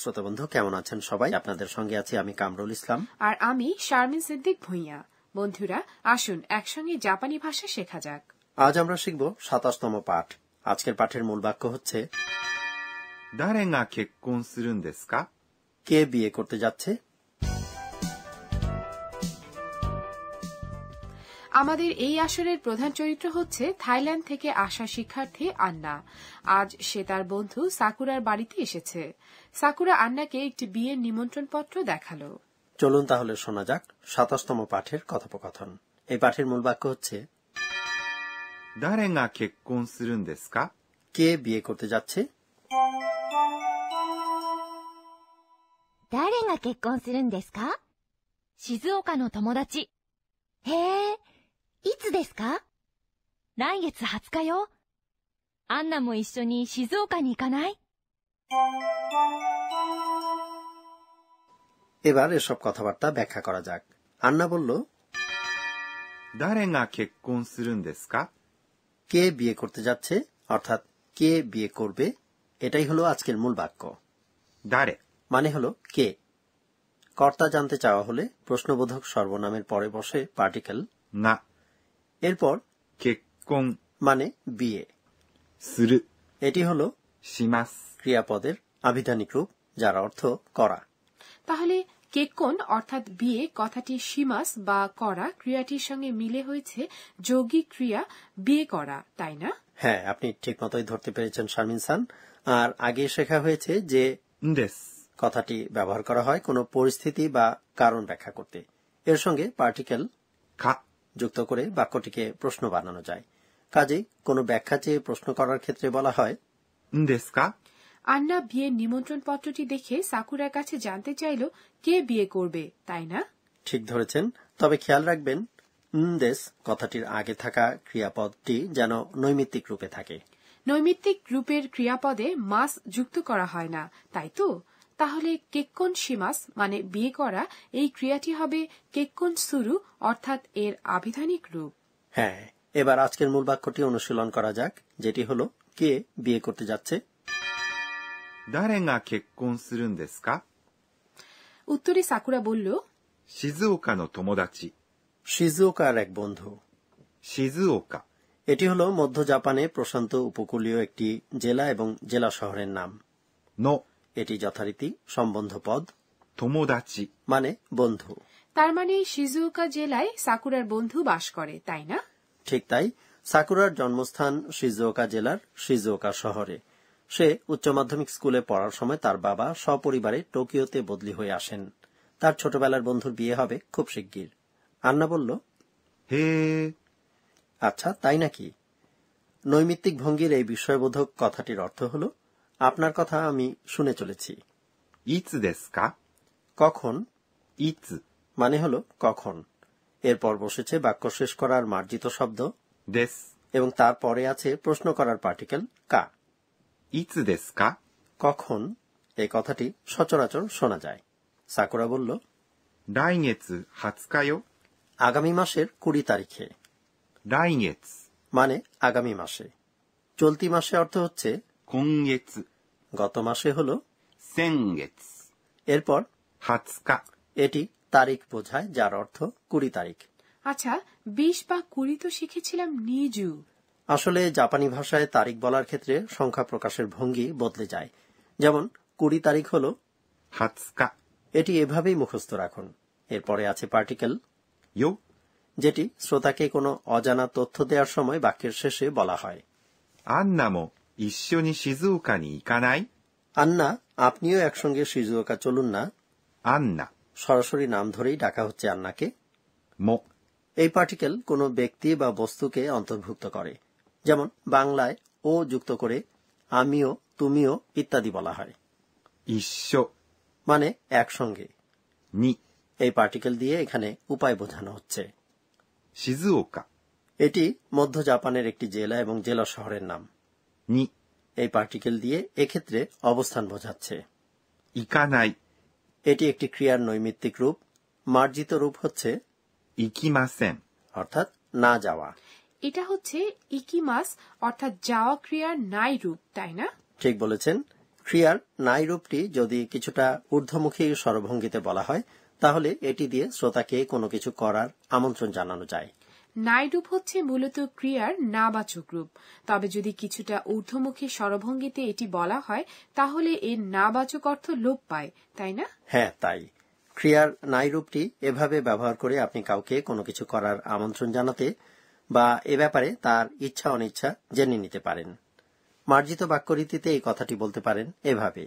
শ্রোতা বন্ধু কেমন আছেন সবাই আপনাদের সঙ্গে আছি আমি কামরুল ইসলাম আর আমি শারমিন সিদ্দিক ভুইয়া বন্ধুরা আসুন একসঙ্গে জাপানি ভাষা শেখা যাক আজ আমরা শিখব সাতাশতম পাঠ আজকের পাঠের মূল বাক্য হচ্ছে কে বিয়ে করতে যাচ্ছে আমাদের এই আসরের প্রধান চরিত্র হচ্ছে থাইল্যান্ড থেকে আসা শিক্ষার্থী আন্না আজ সে তার বন্ধু সাকুরার বাড়িতে এসেছে সাকুরা আন্নাকে একটি বিয়ের নিমন্ত্রণ পত্র দেখালো চলুন তাহলে শোনা যাক সাতাশতম পাঠের কথোপকথন এই পাঠের মূল বাক্য হচ্ছে কে বিয়ে করতে যাচ্ছে তমদাচি 誰が結婚するんですか静岡の友達。へえ、いつですか来月20日よ。アンナも一緒に静岡に行かない এবার এসব কথাবার্তা ব্যাখ্যা করা যাক আন্না বলল 誰が結婚するんですか কে বিয়ে করতে যাচ্ছে অর্থাৎ কে বিয়ে করবে এটাই হলো আজকের মূল বাক্য 誰 মানে হলো কে কর্তা জানতে চাওয়া হলে প্রশ্নবোধক সর্বনামের পরে বসে পার্টিকেল が এরপর 結婚 মানে বিয়ে এটি হল সীমাস ক্রিয়াপদের আবিধানিক রূপ যার অর্থ করা তাহলে কেকন অর্থাৎ বিয়ে কথাটি সীমাস বা করা ক্রিয়াটির সঙ্গে মিলে হয়েছে যৌগিক ক্রিয়া বিয়ে করা তাই না হ্যাঁ আপনি ঠিক মতোই ধরতে পেরেছেন শারমিন সান আর আগে শেখা হয়েছে যে কথাটি ব্যবহার করা হয় কোনো পরিস্থিতি বা কারণ ব্যাখ্যা করতে এর সঙ্গে পার্টিকেল খা যুক্ত করে বাক্যটিকে প্রশ্ন বানানো যায় কাজেই কোনো ব্যাখ্যা চেয়ে প্রশ্ন করার ক্ষেত্রে বলা হয় আন্না বিয়ের নিমন্ত্রণ পত্রটি দেখে সাকুরার কাছে জানতে চাইল কে বিয়ে করবে তাই না ঠিক ধরেছেন তবে খেয়াল রাখবেন দেশ কথাটির আগে থাকা ক্রিয়াপদটি যেন নৈমিত্তিক রূপে থাকে নৈমিত্তিক রূপের ক্রিয়াপদে মাস যুক্ত করা হয় না তাই তো তাহলে কেক্কন সীমাস মানে বিয়ে করা এই ক্রিয়াটি হবে কেক্কন সুরু অর্থাৎ এর আবিধানিক রূপ হ্যাঁ এবার আজকের মূল বাক্যটি অনুশীলন করা যাক যেটি হলো কে বিয়ে করতে যাচ্ছে উত্তরে সাকুরা বলল সিজুওকা নো তোমোদাচি সিজুওকার এক বন্ধু সিজুওকা এটি হল মধ্য জাপানে প্রশান্ত উপকূলীয় একটি জেলা এবং জেলা শহরের নাম নো এটি যথারীতি সম্বন্ধ পদ তোমোদাচি মানে বন্ধু তার মানে শিজুকা জেলায় সাকুরার বন্ধু বাস করে তাই না ঠিক তাই সাকুরার জন্মস্থান শিজুকা জেলার শিজুকা শহরে সে উচ্চ মাধ্যমিক স্কুলে পড়ার সময় তার বাবা সপরিবারে টোকিওতে বদলি হয়ে আসেন তার ছোটবেলার বন্ধুর বিয়ে হবে খুব শিগগির আন্না বলল হে আচ্ছা তাই নাকি নৈমিত্তিক ভঙ্গির এই বিষয়বোধক কথাটির অর্থ হলো আপনার কথা আমি শুনে চলেছি কখন ইচ মানে হলো কখন এরপর বসেছে বাক্য শেষ করার মার্জিত শব্দ এবং তারপরে আছে প্রশ্ন করার পার্টিকেল কা কা কখন এই কথাটি সচরাচর শোনা যায় সাকুরা বলল আগামী মাসের কুড়ি তারিখে মানে আগামী মাসে চলতি মাসে অর্থ হচ্ছে 今月。গত মাসে হল এরপর হাতস্কা এটি তারিখ বোঝায় যার অর্থ কুড়ি তারিখ আচ্ছা বিশ বা কুড়ি তো শিখেছিলাম নিজু আসলে জাপানি ভাষায় তারিখ বলার ক্ষেত্রে সংখ্যা প্রকাশের ভঙ্গি বদলে যায় যেমন কুড়ি তারিখ হল হাতস্কা এটি এভাবেই মুখস্থ রাখুন এরপরে আছে পার্টিকেল ইউ যেটি শ্রোতাকে কোনো অজানা তথ্য দেওয়ার সময় বাক্যের শেষে বলা হয় আর নামক কানাই আন্না আপনিও একসঙ্গে ওকা চলুন না আন্না সরাসরি নাম ধরেই ডাকা হচ্ছে আন্নাকে এই পার্টিকেল কোনো ব্যক্তি বা বস্তুকে অন্তর্ভুক্ত করে যেমন বাংলায় ও যুক্ত করে আমিও তুমিও ইত্যাদি বলা হয় ঈশ্ব মানে একসঙ্গে এই পার্টিকেল দিয়ে এখানে উপায় বোঝানো হচ্ছে এটি মধ্য জাপানের একটি জেলা এবং জেলা শহরের নাম এই পার্টিকেল দিয়ে এক্ষেত্রে অবস্থান বোঝাচ্ছে ইকানাই এটি একটি ক্রিয়ার নৈমিত্তিক রূপ মার্জিত রূপ হচ্ছে ইকিমাসেন অর্থাৎ না যাওয়া এটা হচ্ছে ইকিমাস অর্থাৎ যাওয়া ক্রিয়ার নাই রূপ তাই না ঠিক বলেছেন ক্রিয়ার নাই রূপটি যদি কিছুটা ঊর্ধ্বমুখী স্বরভঙ্গিতে বলা হয় তাহলে এটি দিয়ে শ্রোতাকে কোনো কিছু করার আমন্ত্রণ জানানো যায় নাইডুপ হচ্ছে মূলত ক্রিয়ার নাবাচক রূপ তবে যদি কিছুটা ঊর্ধ্বমুখী স্বরভঙ্গিতে এটি বলা হয় তাহলে এর নাবাচক অর্থ লোপ পায় তাই না হ্যাঁ তাই ক্রিয়ার নাইরূপটি এভাবে ব্যবহার করে আপনি কাউকে কোনো কিছু করার আমন্ত্রণ জানাতে বা এ ব্যাপারে তার ইচ্ছা অনিচ্ছা জেনে নিতে পারেন মার্জিত বাক্যরীতিতে এই কথাটি বলতে পারেন এভাবে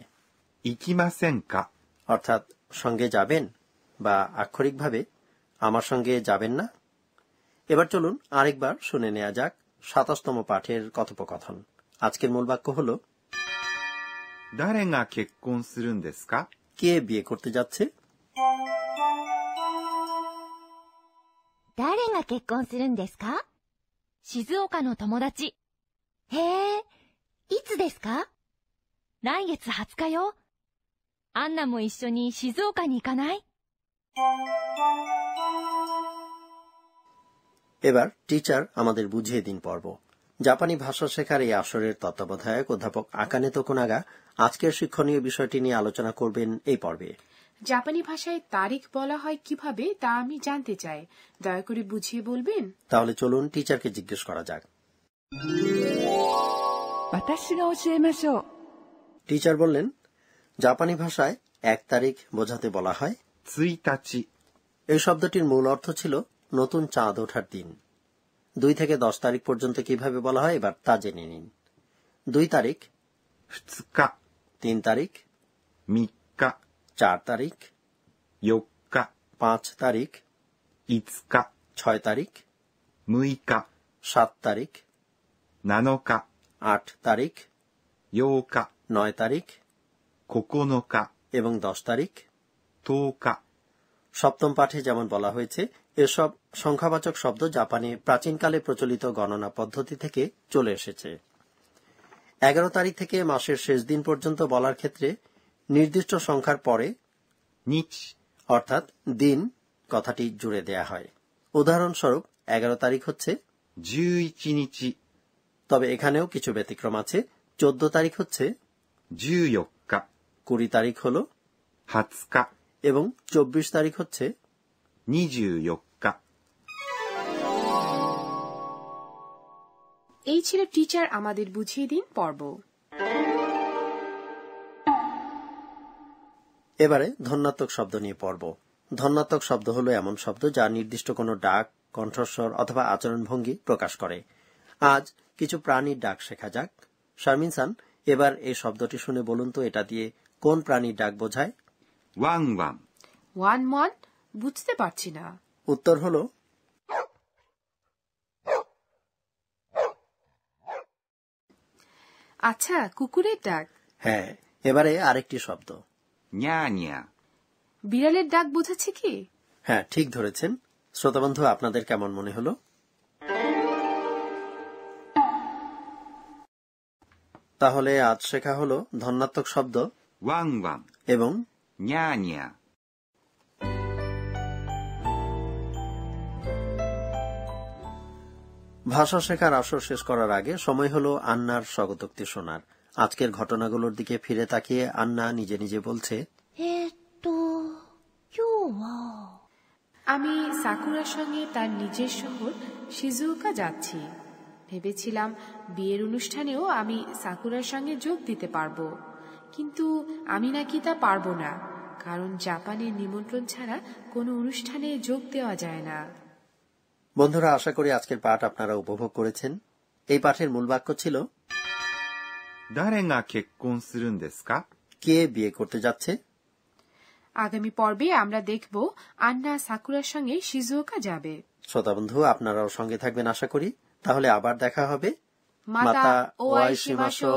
অর্থাৎ সঙ্গে যাবেন বা আক্ষরিকভাবে আমার সঙ্গে যাবেন না এবার চলুন আরেকবার শুনে নেওয়া যাক সাতাশতম পাঠের কথোপকথন আজকের মূল বাক্য হল কে বিয়ে করতে যাচ্ছে দারে গা কেক্কন সুরুন দেসু কা শিজুওকা নো তোমোদাচি হে ইৎসু দেসু কা 来月20日よ。アンナも一緒に静岡に行かない এবার টিচার আমাদের বুঝিয়ে দিন পর্ব জাপানি ভাষা শেখার এই আসরের তত্ত্বাবধায়ক অধ্যাপক আকানে তোকোনাগা আজকের শিক্ষণীয় বিষয়টি নিয়ে আলোচনা করবেন এই পর্বে জাপানি ভাষায় তারিখ বলা হয় কিভাবে তা আমি জানতে চাই দয়া করে বুঝিয়ে বলবেন তাহলে চলুন টিচারকে জিজ্ঞেস করা যাক টিচার বললেন জাপানি ভাষায় এক তারিখ বোঝাতে বলা হয় এই শব্দটির মূল অর্থ ছিল নতুন চাঁদ ওঠার দিন দুই থেকে দশ তারিখ পর্যন্ত কিভাবে বলা হয় এবার তা জেনে নিন দুই তারিখ তিন তারিখ মিকা চার তারিখ ইয়োকা পাঁচ তারিখ ইৎকা ছয় তারিখ মুইকা সাত তারিখ নানোকা আট তারিখ ইয়োকা নয় তারিখ কোকোনোকা এবং দশ তারিখ তোকা সপ্তম পাঠে যেমন বলা হয়েছে এসব সংখ্যাবাচক শব্দ জাপানে প্রাচীনকালে প্রচলিত গণনা পদ্ধতি থেকে চলে এসেছে এগারো তারিখ থেকে মাসের শেষ দিন পর্যন্ত বলার ক্ষেত্রে নির্দিষ্ট সংখ্যার পরে নিচ অর্থাৎ দিন কথাটি জুড়ে দেয়া হয় উদাহরণস্বরূপ এগারো তারিখ হচ্ছে তবে এখানেও কিছু ব্যতিক্রম আছে চোদ্দ তারিখ হচ্ছে কুড়ি তারিখ হল হাতকা এবং চব্বিশ তারিখ হচ্ছে এই ছিল টিচার আমাদের বুঝিয়ে দিন পর্ব এবারে ধন্যাত্মক শব্দ নিয়ে পর্ব ধন্যাত্মক শব্দ হলো এমন শব্দ যা নির্দিষ্ট কোনো ডাক কণ্ঠস্বর অথবা আচরণভঙ্গি প্রকাশ করে আজ কিছু প্রাণীর ডাক শেখা যাক শারমিন সান এবার এই শব্দটি শুনে বলুন তো এটা দিয়ে কোন প্রাণীর ডাক বোঝায় ওয়াং ওয়ান ওয়ান ওয়ান বুঝতে পারছি না উত্তর হলো আচ্ছা কুকুরের ডাক হ্যাঁ এবারে আরেকটি শব্দ বিড়ালের ডাক বুঝেছে কি হ্যাঁ ঠিক ধরেছেন শ্রোতাবন্ধু আপনাদের কেমন মনে হলো তাহলে আজ শেখা হলো ধন্যাত্মক শব্দ ওয়াং ওয়াং এবং няня. ভাষা শেখার আসর শেষ করার আগে সময় হলো আন্নার স্বগতোক্তি শোনার আজকের ঘটনাগুলোর দিকে ফিরে তাকিয়ে আন্না নিজে নিজে বলছে আমি সাকুরার সঙ্গে তার নিজের শহর শিজুকা যাচ্ছি ভেবেছিলাম বিয়ের অনুষ্ঠানেও আমি সাকুরার সঙ্গে যোগ দিতে পারবো কিন্তু আমি নাকি তা পারবো না কারণ জাপানের নিমন্ত্রণ ছাড়া কোনো অনুষ্ঠানে যোগ দেওয়া যায় না বন্ধুরা আশা করি আজকের পাঠ আপনারা উপভোগ করেছেন এই পাঠের মূল বাক্য ছিল কে বিয়ে করতে যাচ্ছে আগামী পর্বে আমরা দেখব আন্না সাকুরার সঙ্গে শিজুওকা যাবে শ্রোতা বন্ধু আপনারাও সঙ্গে থাকবেন আশা করি তাহলে আবার দেখা হবে মাতা ও আইসিমাশো